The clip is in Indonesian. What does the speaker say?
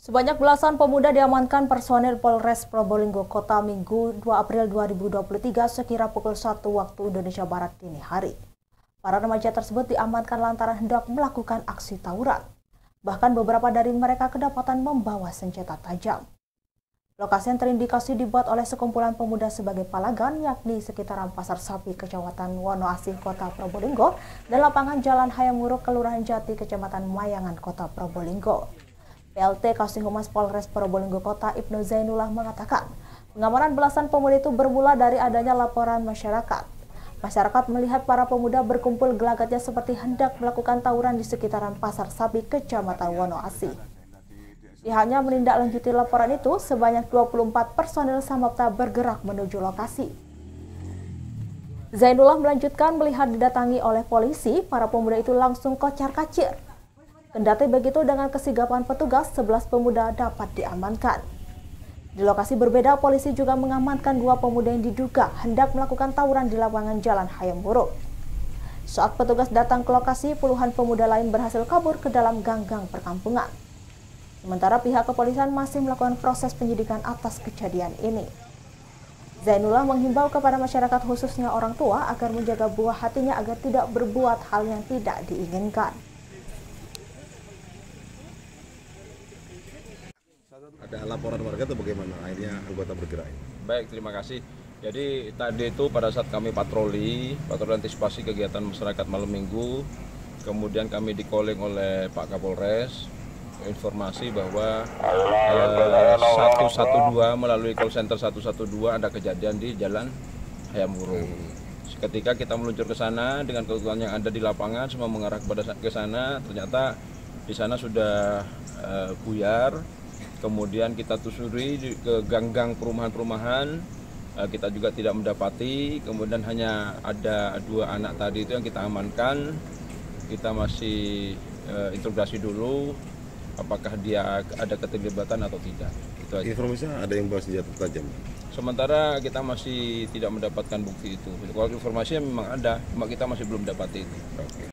Sebanyak belasan pemuda diamankan personil Polres Probolinggo Kota Minggu 2 April 2023 sekira pukul 1 waktu Indonesia Barat dini hari. Para remaja tersebut diamankan lantaran hendak melakukan aksi tawuran. Bahkan beberapa dari mereka kedapatan membawa senjata tajam. Lokasi yang terindikasi dibuat oleh sekumpulan pemuda sebagai palagan yakni sekitaran Pasar Sapi, Kecamatan Wonoasih, Kota Probolinggo dan lapangan Jalan Hayamuruk, Kelurahan Jati, Kecamatan Mayangan, Kota Probolinggo. PLT Kasih Humas Polres Probolinggo Kota Ibnu Zainullah mengatakan, pengamanan belasan pemuda itu bermula dari adanya laporan masyarakat. Masyarakat melihat para pemuda berkumpul gelagatnya seperti hendak melakukan tawuran di sekitaran Pasar sabi Kecamatan Wonoasi. Pihaknya menindaklanjuti laporan itu sebanyak 24 personel Samapta bergerak menuju lokasi. Zainullah melanjutkan melihat didatangi oleh polisi, para pemuda itu langsung kocar-kacir. Kendati begitu dengan kesigapan petugas, 11 pemuda dapat diamankan. Di lokasi berbeda, polisi juga mengamankan dua pemuda yang diduga hendak melakukan tawuran di lapangan Jalan Hayam Buruk. Saat petugas datang ke lokasi, puluhan pemuda lain berhasil kabur ke dalam ganggang perkampungan. Sementara pihak kepolisian masih melakukan proses penyidikan atas kejadian ini. Zainullah menghimbau kepada masyarakat khususnya orang tua agar menjaga buah hatinya agar tidak berbuat hal yang tidak diinginkan. Ada laporan warga atau bagaimana akhirnya anggota bergerak? Baik, terima kasih. Jadi tadi itu pada saat kami patroli, patroli antisipasi kegiatan masyarakat malam minggu, kemudian kami dikoling oleh Pak Kapolres, informasi bahwa eh, 112 melalui call center 112 ada kejadian di Jalan Hayam Wurung. Ketika kita meluncur ke sana dengan kekuatan yang ada di lapangan semua mengarah kepada ke sana, ternyata di sana sudah eh, buyar kemudian kita telusuri ke gang-gang perumahan-perumahan eh, kita juga tidak mendapati kemudian hanya ada dua anak tadi itu yang kita amankan kita masih eh, interogasi dulu apakah dia ada keterlibatan atau tidak itu aja. informasinya ada yang bawa senjata tajam sementara kita masih tidak mendapatkan bukti itu kalau informasinya memang ada cuma kita masih belum dapati itu okay.